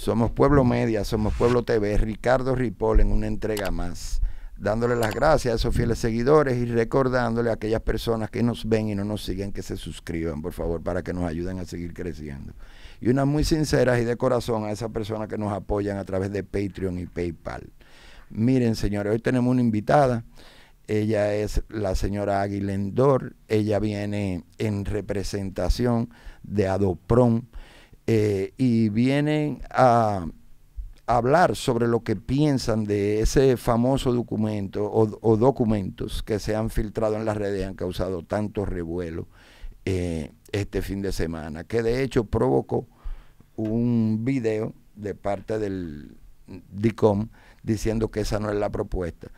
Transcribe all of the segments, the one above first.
Somos Pueblo Media, somos Pueblo TV, Ricardo Ripoll en una entrega más, dándole las gracias a esos fieles seguidores y recordándole a aquellas personas que nos ven y no nos siguen que se suscriban, por favor, para que nos ayuden a seguir creciendo. Y unas muy sinceras y de corazón a esas personas que nos apoyan a través de Patreon y PayPal. Miren, señores, hoy tenemos una invitada. Ella es la señora Aguilendor. Ella viene en representación de Adopron eh, y vienen a hablar sobre lo que piensan de ese famoso documento o, documentos que se han filtrado en las redes y han causado tanto revuelo eh, este fin de semana, que de hecho provocó un video de parte del DICOM diciendo que esa no es la propuesta.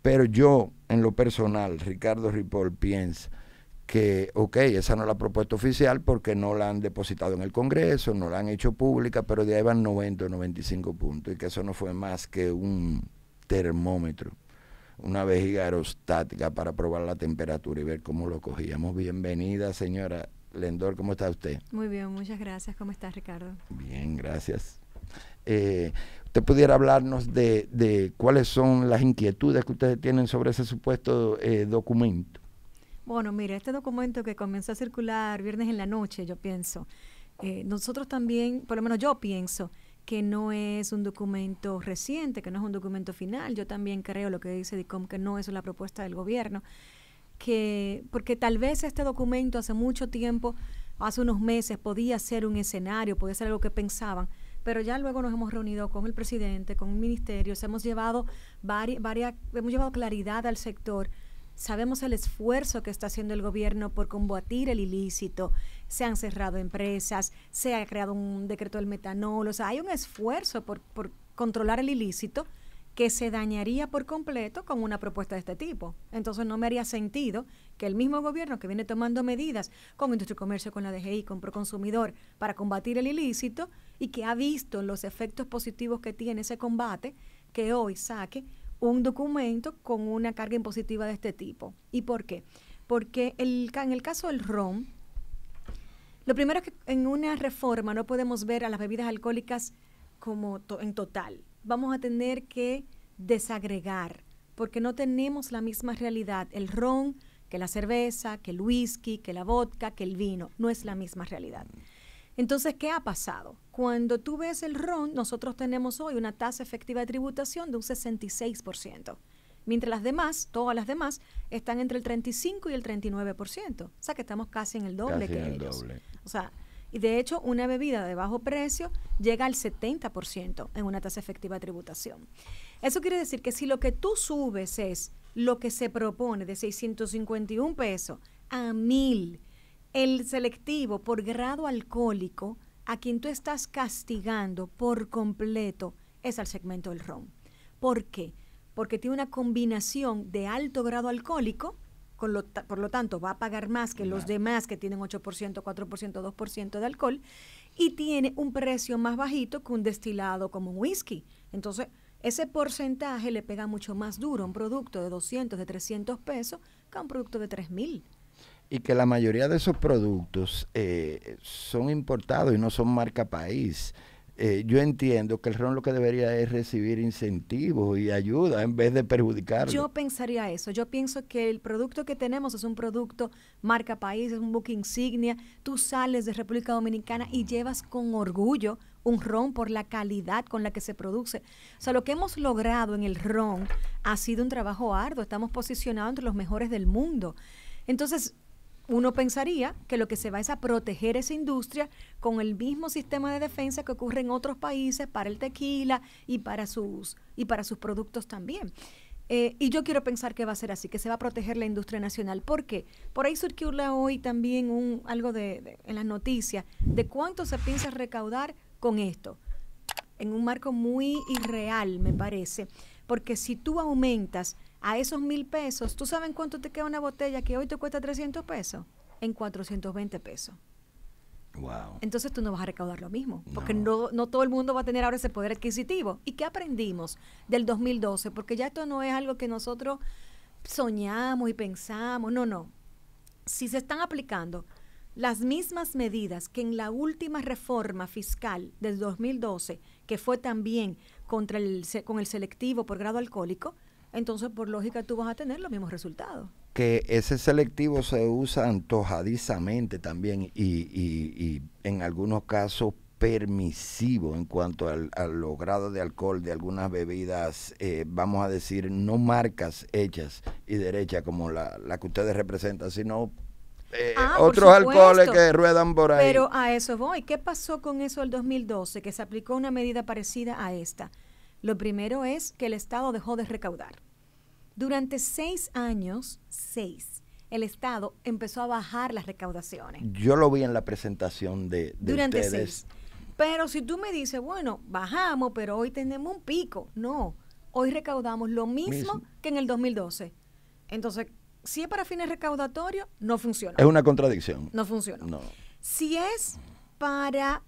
Pero yo, en lo personal, Ricardo Ripoll, piensa que, ok, esa no la propuesta oficial porque no la han depositado en el Congreso, no la han hecho pública, pero de ahí van 90 o 95 puntos y que eso no fue más que un termómetro, una vejiga aerostática para probar la temperatura y ver cómo lo cogíamos. Bienvenida, señora Lendor, ¿cómo está usted? Muy bien, muchas gracias. ¿Cómo está, Ricardo? Bien, gracias. Eh, ¿Usted pudiera hablarnos de, de, cuáles son las inquietudes que ustedes tienen sobre ese supuesto eh, documento? Bueno, mire, este documento que comenzó a circular viernes en la noche, yo pienso, eh, nosotros también, por lo menos yo pienso, que no es un documento reciente, que no es un documento final. Yo también creo lo que dice DICOM, que no es la propuesta del gobierno, que, porque tal vez este documento hace mucho tiempo, hace unos meses, podía ser un escenario, podía ser algo que pensaban, pero ya luego nos hemos reunido con el presidente, con el ministerio, hemos llevado, hemos llevado claridad al sector Sabemos el esfuerzo que está haciendo el gobierno por combatir el ilícito. Se han cerrado empresas, se ha creado un decreto del metanol. O sea, hay un esfuerzo por, controlar el ilícito que se dañaría por completo con una propuesta de este tipo. Entonces no me haría sentido que el mismo gobierno que viene tomando medidas con Industria y Comercio, con la DGI, con Proconsumidor para combatir el ilícito y que ha visto los efectos positivos que tiene ese combate, que hoy saque un documento con una carga impositiva de este tipo. ¿Y por qué? Porque el, en el caso del ron, lo primero es que en una reforma no podemos ver a las bebidas alcohólicas como en total. Vamos a tener que desagregar, porque no tenemos la misma realidad. El ron que la cerveza, que el whisky, que la vodka, que el vino, no es la misma realidad. Entonces, ¿qué ha pasado? Cuando tú ves el RON, nosotros tenemos hoy una tasa efectiva de tributación de un 66%, mientras las demás, todas las demás, están entre el 35 y el 39%, o sea que estamos casi en el doble casi que el Doble. O sea, y de hecho, una bebida de bajo precio llega al 70% en una tasa efectiva de tributación. Eso quiere decir que si lo que tú subes es lo que se propone de 651 pesos a 1000, el selectivo por grado alcohólico a quien tú estás castigando por completo es al segmento del ron. ¿Por qué? Porque tiene una combinación de alto grado alcohólico, por lo tanto va a pagar más que los demás que tienen 8%, 4%, 2% de alcohol, y tiene un precio más bajito que un destilado como un whisky. Entonces, ese porcentaje le pega mucho más duro a un producto de 200, de 300 pesos que a un producto de 3000. mil y que la mayoría de esos productos eh, son importados y no son marca país. Eh, yo entiendo que el ron lo que debería es recibir incentivos y ayuda en vez de perjudicarlo. Yo pensaría eso. Yo pienso que el producto que tenemos es un producto marca país, es un buque insignia. Tú sales de República Dominicana y llevas con orgullo un ron por la calidad con la que se produce. O sea, lo que hemos logrado en el ron ha sido un trabajo arduo. Estamos posicionados entre los mejores del mundo. Entonces, uno pensaría que lo que se va es a proteger esa industria con el mismo sistema de defensa que ocurre en otros países para el tequila y para sus, y para sus productos también. Eh, y yo quiero pensar que va a ser así, que se va a proteger la industria nacional. ¿Por qué? Por ahí circula hoy también un, algo de, en las noticias de cuánto se piensa recaudar con esto. En un marco muy irreal, me parece. Porque si tú aumentas a esos mil pesos, ¿tú sabes cuánto te queda una botella que hoy te cuesta 300 pesos? En 420 pesos. Wow. Entonces tú no vas a recaudar lo mismo, porque no. no. todo el mundo va a tener ahora ese poder adquisitivo. ¿Y qué aprendimos del 2012? Porque ya esto no es algo que nosotros soñamos y pensamos, no, no. Si se están aplicando las mismas medidas que en la última reforma fiscal del 2012, que fue también contra el, con el selectivo por grado alcohólico, entonces por lógica tú vas a tener los mismos resultados. Que ese selectivo se usa antojadizamente también y, y, en algunos casos permisivo en cuanto al, a los grados de alcohol de algunas bebidas, eh, vamos a decir, no marcas hechas y derechas como la, la que ustedes representan, sino eh, ah, otros alcoholes que ruedan por ahí. Pero a eso voy. ¿Qué pasó con eso el 2012, que se aplicó una medida parecida a esta? Lo primero es que el Estado dejó de recaudar. Durante seis años, seis, el Estado empezó a bajar las recaudaciones. Yo lo vi en la presentación de, Durante Seis. Pero si tú me dices, bueno, bajamos, pero hoy tenemos un pico. No, hoy recaudamos lo mismo, que en el 2012. Entonces, si es para fines recaudatorios, no funciona. Es una contradicción. No funciona. No. Si es para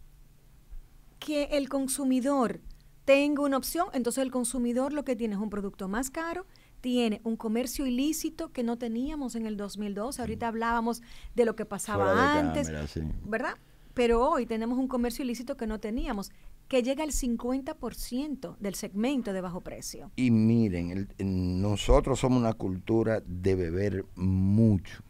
que el consumidor tengo una opción, entonces el consumidor lo que tiene es un producto más caro, tiene un comercio ilícito que no teníamos en el 2012, ahorita mm. hablábamos de lo que pasaba antes, ¿verdad? Pero hoy tenemos un comercio ilícito que no teníamos, que llega al 50% del segmento de bajo precio. Y miren, nosotros somos una cultura de beber mucho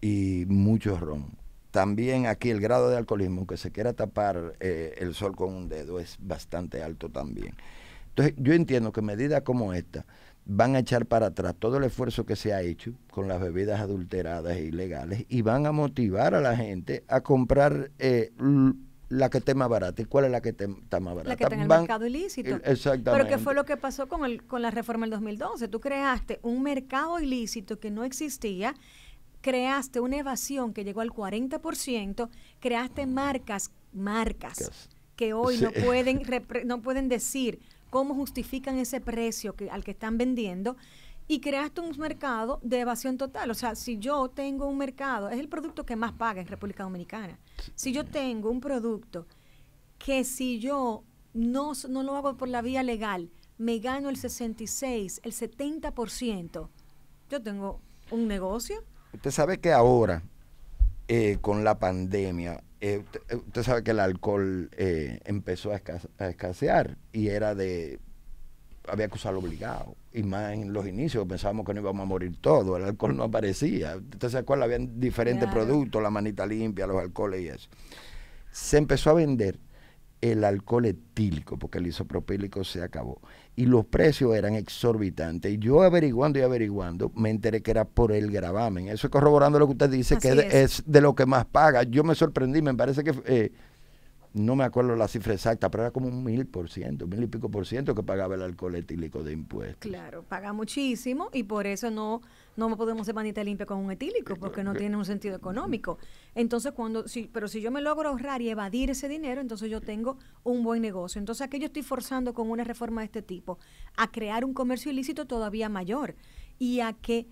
y mucho ron también aquí el grado de alcoholismo, que se quiera tapar eh, el sol con un dedo, es bastante alto también. Entonces, yo entiendo que medidas como esta van a echar para atrás todo el esfuerzo que se ha hecho con las bebidas adulteradas e ilegales y van a motivar a la gente a comprar eh, la que esté más barata. ¿Y cuál es la que está más barata? La que está en el mercado ilícito. Exactamente. Pero ¿qué fue lo que pasó con, el, con la reforma del 2012? Tú creaste un mercado ilícito que no existía creaste una evasión que llegó al 40%, creaste mm. marcas, marcas que hoy no, pueden no pueden decir cómo justifican ese precio que, al que están vendiendo y creaste un mercado de evasión total. O sea, si yo tengo un mercado, es el producto que más paga en República Dominicana. Si yo tengo un producto que si yo no, no lo hago por la vía legal, me gano el 66, el 70%, yo tengo un negocio. Usted sabe que ahora, eh, con la pandemia, eh, eh, usted, sabe que el alcohol empezó a, escasear y era de. Había que usarlo obligado. Y más en los inicios pensábamos que no íbamos a morir todos. El alcohol no aparecía. Usted se habían diferentes productos, la manita limpia, los alcoholes y eso. Se empezó a vender el alcohol etílico, porque el isopropílico se acabó. Y los precios eran exorbitantes. Y yo averiguando y averiguando, me enteré que era por el gravamen. Eso corroborando lo que usted dice, que es. de lo que más paga. Yo me sorprendí, me parece que eh, no me acuerdo la cifra exacta, pero era como un mil por ciento, mil y pico por ciento que pagaba el alcohol etílico de impuestos. Claro, paga muchísimo y por eso no, no podemos hacer manita limpia con un etílico, porque no tiene un sentido económico. Entonces, cuando, si, pero si yo me logro ahorrar y evadir ese dinero, entonces yo tengo un buen negocio. Entonces, aquello yo estoy forzando con una reforma de este tipo a crear un comercio ilícito todavía mayor y a que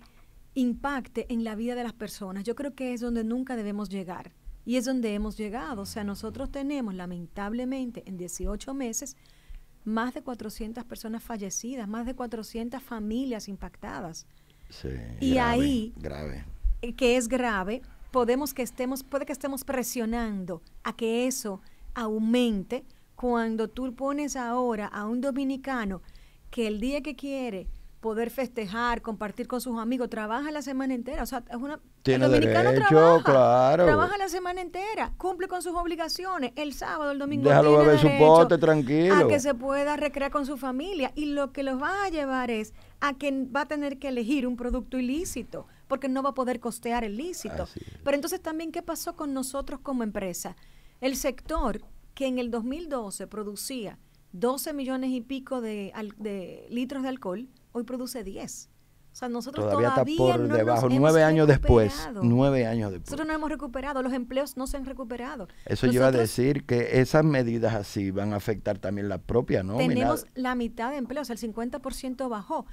impacte en la vida de las personas. Yo creo que es donde nunca debemos llegar y es donde hemos llegado. O sea, nosotros tenemos lamentablemente en 18 meses más de 400 personas fallecidas, más de 400 familias impactadas. Sí, y ahí, grave. Eh, que es grave, podemos que estemos, puede que estemos presionando a que eso aumente cuando tú pones ahora a un dominicano que el día que quiere poder festejar, compartir con sus amigos, trabaja la semana entera, o sea, es una el dominicano trabaja, trabaja la semana entera, cumple con sus obligaciones, el sábado, el domingo, déjalo beber su pote tranquilo, a que se pueda recrear con su familia y lo que los va a llevar es a que va a tener que elegir un producto ilícito, porque no va a poder costear el lícito. Pero entonces también qué pasó con nosotros como empresa, el sector que en el 2012 producía 12 millones y pico de litros de alcohol hoy produce 10. O sea, nosotros todavía, está por debajo, nueve años después, nueve años después. Nosotros no hemos recuperado, los empleos no se han recuperado. Eso lleva a decir que esas medidas así van a afectar también la propia ¿no? Tenemos la mitad de empleos, el 50% bajó.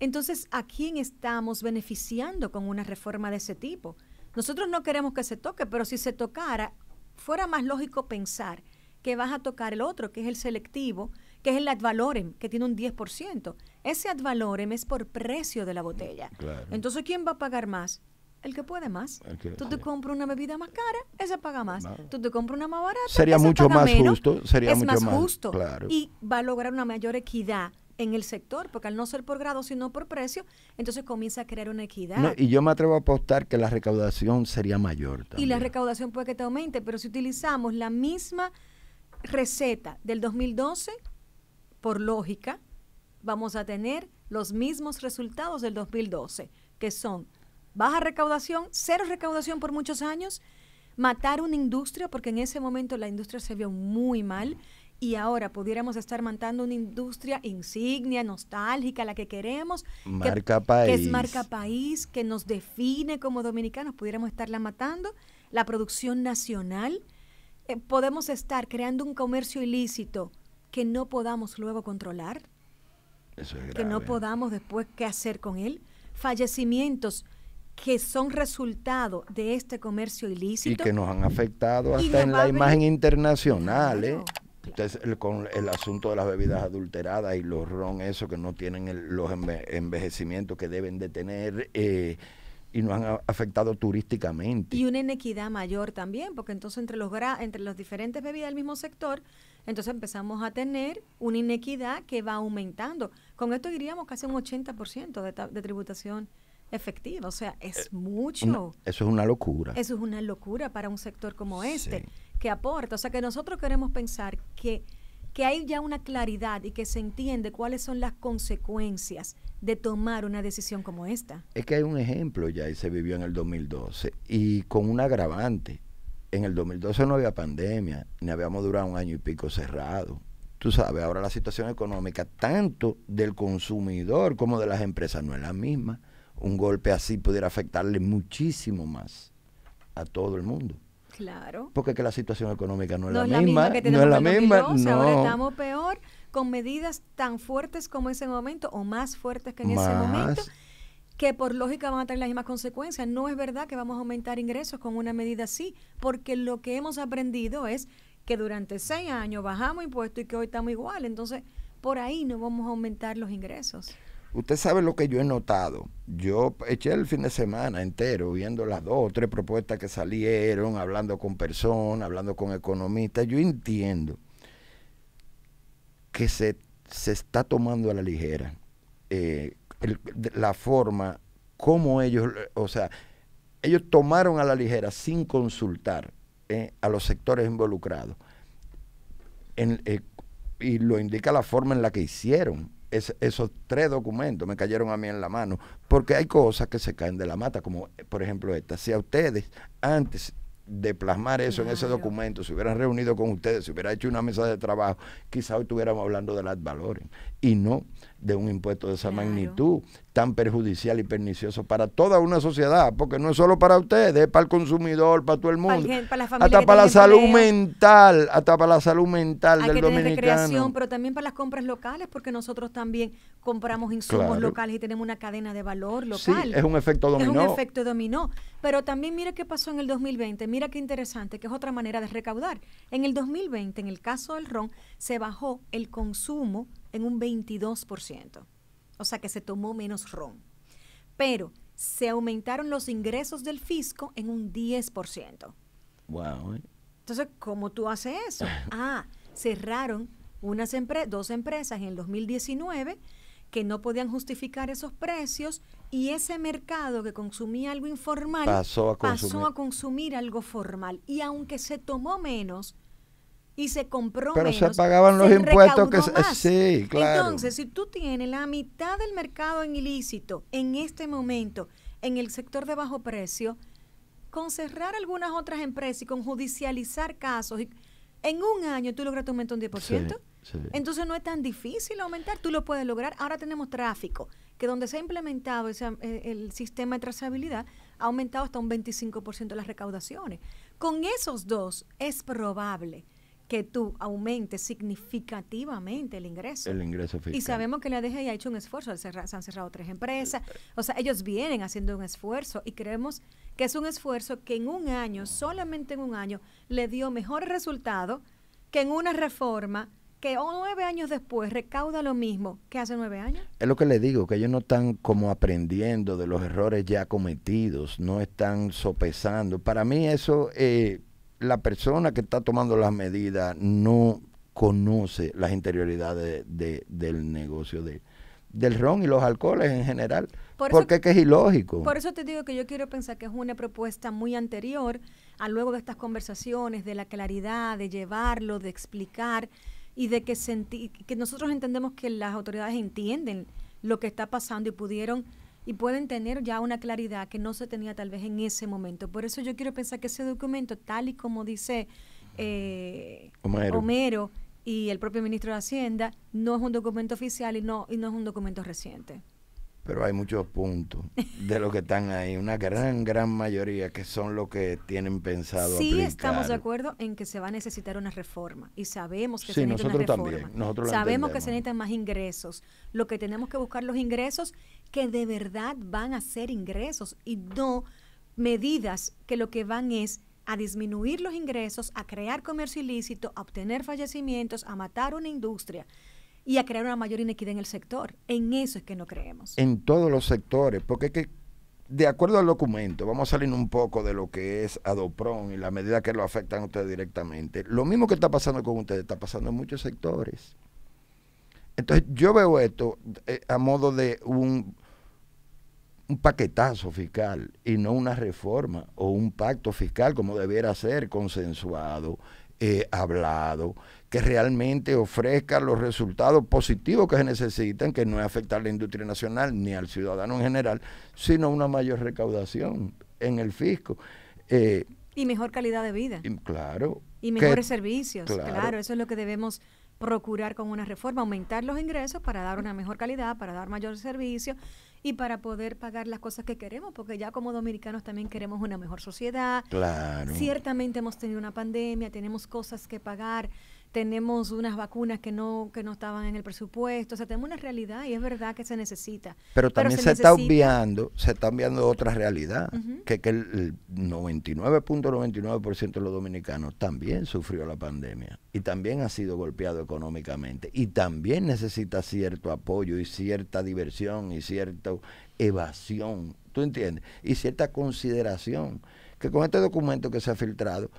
Entonces, ¿a quién estamos beneficiando con una reforma de ese tipo? Nosotros no queremos que se toque, pero si se tocara, fuera más lógico pensar que vas a tocar el otro, que es el selectivo, que es el ad valorem, que tiene un 10%. Ese ad valorem es por precio de la botella. Mm, entonces, ¿quién va a pagar más? el que puede más. tú ah, te compras una bebida más cara, ese paga más. Tú te compras una más barata, sería mucho más justo, sería mucho más, justo y va a lograr una mayor equidad en el sector, porque al no ser por grado sino por precio, entonces comienza a crear una equidad. y yo me atrevo a apostar que la recaudación sería mayor. Y la recaudación puede que te aumente, pero si utilizamos la misma receta del 2012 por lógica, vamos a tener los mismos resultados del 2012, que son baja recaudación, cero recaudación por muchos años, matar una industria, porque en ese momento la industria se vio muy mal, y ahora pudiéramos estar matando una industria insignia, nostálgica, la que queremos, marca país. que es marca país, que nos define como dominicanos, pudiéramos estarla matando, la producción nacional, eh, podemos estar creando un comercio ilícito que no podamos luego controlar, que no podamos después qué hacer con él, fallecimientos que son resultado de este comercio ilícito. Y que nos han afectado hasta en la imagen internacional. ¿eh? con el asunto de las bebidas adulteradas y los ron, eso que no tienen los envejecimientos que deben de tener. Eh, y nos han afectado turísticamente. Y una inequidad mayor también, porque entonces entre los, gra entre los diferentes bebidas del mismo sector, entonces empezamos a tener una inequidad que va aumentando. Con esto diríamos casi un 80% de, de tributación efectiva, o sea, es eh, mucho. eso es una locura. Eso es una locura para un sector como este, que aporta. O sea, que nosotros queremos pensar que que hay ya una claridad y que se entiende cuáles son las consecuencias de tomar una decisión como esta. Es que hay un ejemplo ya y se vivió en el 2012 y con un agravante. En el 2012 no había pandemia, ni habíamos durado un año y pico cerrado. Tú sabes, ahora la situación económica, tanto del consumidor como de las empresas, no es la misma. Un golpe así pudiera afectarle muchísimo más a todo el mundo. Claro. Porque que la situación económica no es la misma, no es la misma. no. Ahora estamos peor con medidas tan fuertes como ese momento o más fuertes que en ese momento que por lógica van a tener las mismas consecuencias. No es verdad que vamos a aumentar ingresos con una medida así, porque lo que hemos aprendido es que durante seis años bajamos impuestos y que hoy estamos igual. Entonces, por ahí no vamos a aumentar los ingresos. Usted sabe lo que yo he notado. Yo eché el fin de semana entero viendo las dos o tres propuestas que salieron, hablando con personas, hablando con economistas. Yo entiendo que se, está tomando a la ligera eh, la forma como ellos, o sea, ellos tomaron a la ligera sin consultar eh, a los sectores involucrados. Eh, y lo indica la forma en la que hicieron esos tres documentos me cayeron a mí en la mano, porque hay cosas que se caen de la mata, como por ejemplo esta. Si a ustedes antes de plasmar eso en ese documento, se hubieran reunido con ustedes, se hubiera hecho una mesa de trabajo, quizá hoy estuviéramos hablando de las valores. Y no, de un impuesto de esa magnitud, tan perjudicial y pernicioso para toda una sociedad, porque no es solo para ustedes, es para el consumidor, para todo el mundo, para hasta para la salud mental, hasta para la salud mental del dominicano. pero también para las compras locales, porque nosotros también compramos insumos locales y tenemos una cadena de valor local. es un efecto dominó. Es un efecto dominó. Pero también mira qué pasó en el 2020, mira qué interesante, que es otra manera de recaudar. En el 2020, en el caso del ron, se bajó el consumo en un 22%. O sea que se tomó menos ron. Pero se aumentaron los ingresos del fisco en un 10%. Wow. Eh. Entonces, ¿cómo tú haces eso? Ah, cerraron unas dos empresas en el 2019 que no podían justificar esos precios y ese mercado que consumía algo informal pasó a consumir algo formal. Y aunque se tomó menos, y se compró Pero se pagaban los impuestos que sí, claro. Entonces, si tú tienes la mitad del mercado en ilícito en este momento en el sector de bajo precio, con cerrar algunas otras empresas y con judicializar casos, en un año tú logras tu aumento un 10%. Entonces no es tan difícil aumentar, tú lo puedes lograr. Ahora tenemos tráfico, que donde se ha implementado eh, el sistema de trazabilidad, ha aumentado hasta un 25% las recaudaciones. Con esos dos es probable que tú aumentes significativamente el ingreso. El ingreso fiscal. Y sabemos que la ya ha hecho un esfuerzo, se han cerrado tres empresas, o sea, ellos vienen haciendo un esfuerzo y creemos que es un esfuerzo que en un año, solamente en un año, le dio mejor resultado que en una reforma que nueve años después recauda lo mismo que hace nueve años. Es lo que le digo, que ellos no están como aprendiendo de los errores ya cometidos, no están sopesando. Para mí eso... Eh, la persona que está tomando las medidas no conoce las interioridades de, del negocio de, del ron y los alcoholes en general. porque es ilógico. Por eso te digo que yo quiero pensar que es una propuesta muy anterior a luego de estas conversaciones, de la claridad, de llevarlo, de explicar y de que, senti que nosotros entendemos que las autoridades entienden lo que está pasando y pudieron y pueden tener ya una claridad que no se tenía tal vez en ese momento. Por eso yo quiero pensar que ese documento, tal y como dice eh, Homero. y el propio ministro de Hacienda, no es un documento oficial y no, y no es un documento reciente. Pero hay muchos puntos de lo que están ahí, una gran, gran mayoría que son lo que tienen pensado. Sí, estamos de acuerdo en que se va a necesitar una reforma y sabemos que se necesita nosotros una reforma. También, nosotros sabemos que se necesitan más ingresos. Lo que tenemos que buscar los ingresos que de verdad van a ser ingresos y no medidas que lo que van es a disminuir los ingresos, a crear comercio ilícito, a obtener fallecimientos, a matar una industria y a crear una mayor inequidad en el sector. En eso es que no creemos. En todos los sectores, porque es que, de acuerdo al documento, vamos a salir un poco de lo que es Adopron y la medida que lo afectan a ustedes directamente. Lo mismo que está pasando con ustedes, está pasando en muchos sectores. Entonces yo veo esto eh, a modo de un un paquetazo fiscal y no una reforma o un pacto fiscal como debiera ser consensuado, eh, hablado, que realmente ofrezca los resultados positivos que se necesitan, que no es afectar a la industria nacional ni al ciudadano en general, sino una mayor recaudación en el fisco. Eh, y mejor calidad de vida. claro. Y mejores servicios, claro. claro, eso es lo que debemos procurar con una reforma, aumentar los ingresos para dar una mejor calidad, para dar mayor servicio, y para poder pagar las cosas que queremos, porque ya como dominicanos también queremos una mejor sociedad. Claro. Ciertamente hemos tenido una pandemia, tenemos cosas que pagar tenemos unas vacunas que no, que no estaban en el presupuesto, o sea, tenemos una realidad y es verdad que se necesita. Pero también se, está obviando, se está obviando otra realidad, que, el 99.99% de los dominicanos también sufrió la pandemia y también ha sido golpeado económicamente y también necesita cierto apoyo y cierta diversión y cierta evasión, ¿tú entiendes? Y cierta consideración, que con este documento que se ha filtrado,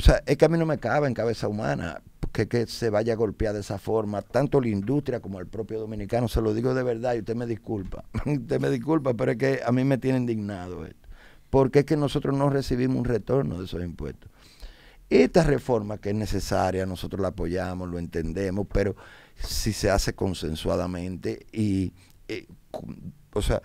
o sea, es que a mí no me cabe en cabeza humana que, se vaya a golpear de esa forma, tanto la industria como el propio dominicano, se lo digo de verdad y usted me disculpa, usted me disculpa, pero es que a mí me tiene indignado esto, porque es que nosotros no recibimos un retorno de esos impuestos. Esta reforma que es necesaria, nosotros la apoyamos, lo entendemos, pero si se hace consensuadamente y, y eh, o sea,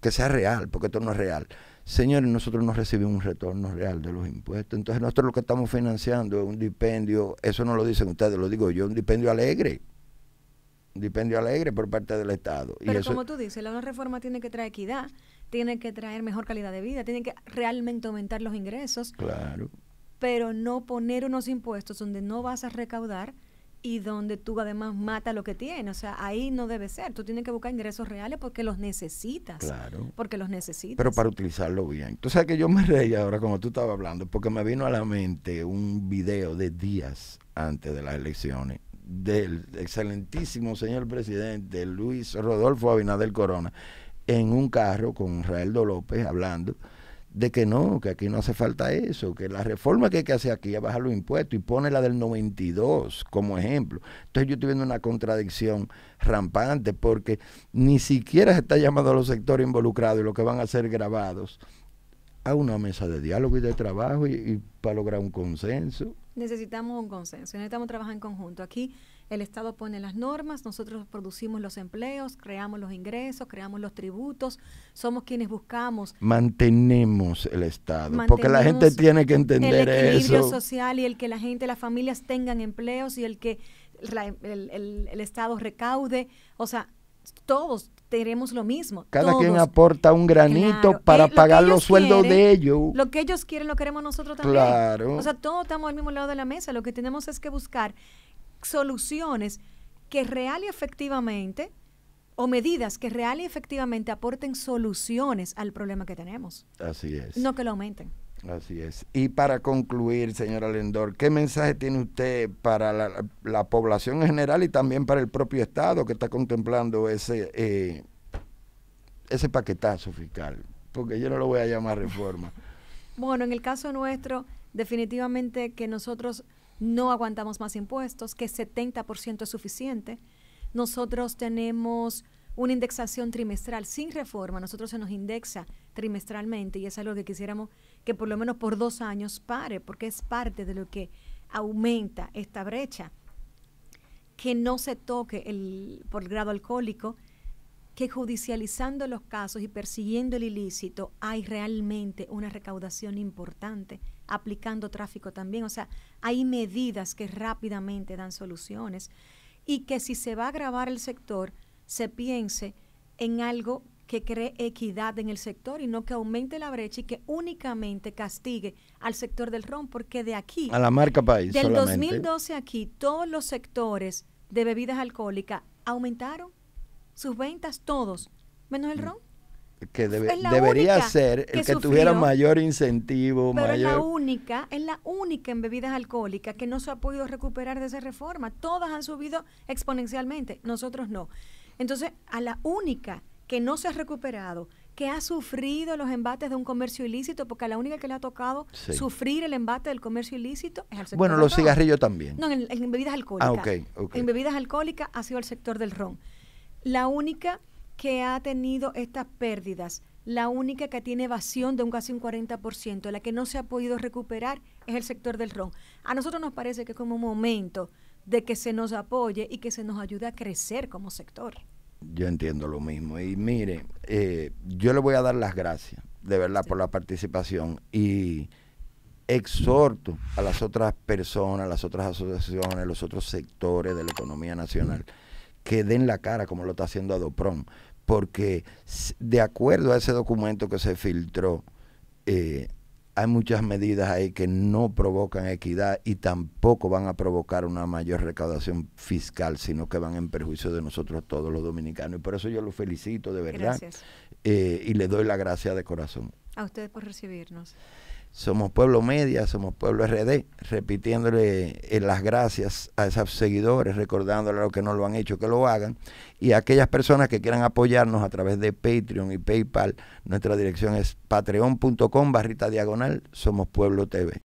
que sea real, porque esto no es real. Señores, nosotros no recibimos un retorno real de los impuestos. Entonces nosotros lo que estamos financiando es un dipendio eso no lo dicen ustedes, lo digo yo, un dipendio alegre. Un dispendio alegre por parte del Estado. Pero como tú dices, la reforma tiene que traer equidad, tiene que traer mejor calidad de vida, tiene que realmente aumentar los ingresos. Claro. Pero no poner unos impuestos donde no vas a recaudar y donde tú además mata lo que tienes. O sea, ahí no debe ser. Tú tienes que buscar ingresos reales porque los necesitas. Claro. Porque los necesitas. Pero para utilizarlo bien. Tú sabes que yo me reía ahora como tú estabas hablando porque me vino a la mente un video de días antes de las elecciones del excelentísimo señor presidente Luis Rodolfo Abinader Corona en un carro con Raeldo López hablando de que no, que aquí no hace falta eso, que la reforma que hay que hacer aquí es bajar los impuestos y pone la del 92 como ejemplo. Entonces yo estoy viendo una contradicción rampante porque ni siquiera se está llamando a los sectores involucrados y lo que van a ser grabados a una mesa de diálogo y de trabajo y, para lograr un consenso. Necesitamos un consenso, necesitamos trabajar en conjunto. Aquí el Estado pone las normas, nosotros producimos los empleos, creamos los ingresos, creamos los tributos, somos quienes buscamos. Mantenemos el Estado, porque la gente tiene que entender eso. El equilibrio social y el que la gente, las familias tengan empleos y el que el Estado recaude. O sea, todos tenemos lo mismo. Cada quien aporta un granito para pagar los sueldos de ellos. Lo que ellos quieren lo queremos nosotros también. Claro. O sea, todos estamos al mismo lado de la mesa. Lo que tenemos es que buscar soluciones que real y efectivamente, o medidas que real y efectivamente aporten soluciones al problema que tenemos. Así es. No que lo aumenten. Así es. Y para concluir, señora Lendor, ¿qué mensaje tiene usted para la, población en general y también para el propio Estado que está contemplando ese, eh, ese paquetazo fiscal? Porque yo no lo voy a llamar reforma. Bueno, en el caso nuestro, definitivamente que nosotros no aguantamos más impuestos, que 70% es suficiente. Nosotros tenemos una indexación trimestral sin reforma, nosotros se nos indexa trimestralmente y es algo que quisiéramos que por lo menos por dos años pare, porque es parte de lo que aumenta esta brecha. Que no se toque el, por el grado alcohólico, que judicializando los casos y persiguiendo el ilícito hay realmente una recaudación importante, aplicando tráfico también. O sea, hay medidas que rápidamente dan soluciones y que si se va a agravar el sector, se piense en algo que cree equidad en el sector y no que aumente la brecha y que únicamente castigue al sector del ron, porque de aquí... A la marca país. Del 2012 aquí, todos los sectores de bebidas alcohólicas aumentaron sus ventas, todos, menos el mm. ron. Que debería ser el que, tuviera mayor incentivo. Pero es la única, es la única en bebidas alcohólicas que no se ha podido recuperar de esa reforma. Todas han subido exponencialmente, nosotros no. Entonces, a la única que no se ha recuperado, que ha sufrido los embates de un comercio ilícito, porque la única que le ha tocado sufrir el embate del comercio ilícito es el sector Bueno, los cigarrillos también. No, en, bebidas alcohólicas. Ah, En bebidas alcohólicas ha sido el sector del ron. La única que ha tenido estas pérdidas, la única que tiene evasión de un casi un 40%, la que no se ha podido recuperar, es el sector del ron. A nosotros nos parece que es como un momento de que se nos apoye y que se nos ayude a crecer como sector. Yo entiendo lo mismo. Y mire, eh, yo le voy a dar las gracias, de verdad, por la participación. Y exhorto a las otras personas, las otras asociaciones, los otros sectores de la economía nacional que den la cara como lo está haciendo Adopron, porque de acuerdo a ese documento que se filtró, eh, hay muchas medidas ahí que no provocan equidad y tampoco van a provocar una mayor recaudación fiscal, sino que van en perjuicio de nosotros todos los dominicanos. Y por eso yo lo felicito de verdad. Eh, y le doy la gracia de corazón. A ustedes por recibirnos. Somos Pueblo Media, somos Pueblo RD, repitiéndole eh, las gracias a esos seguidores, recordándole a los que no lo han hecho que lo hagan. Y a aquellas personas que quieran apoyarnos a través de Patreon y PayPal, nuestra dirección es patreon.com barrita diagonal, somos Pueblo TV.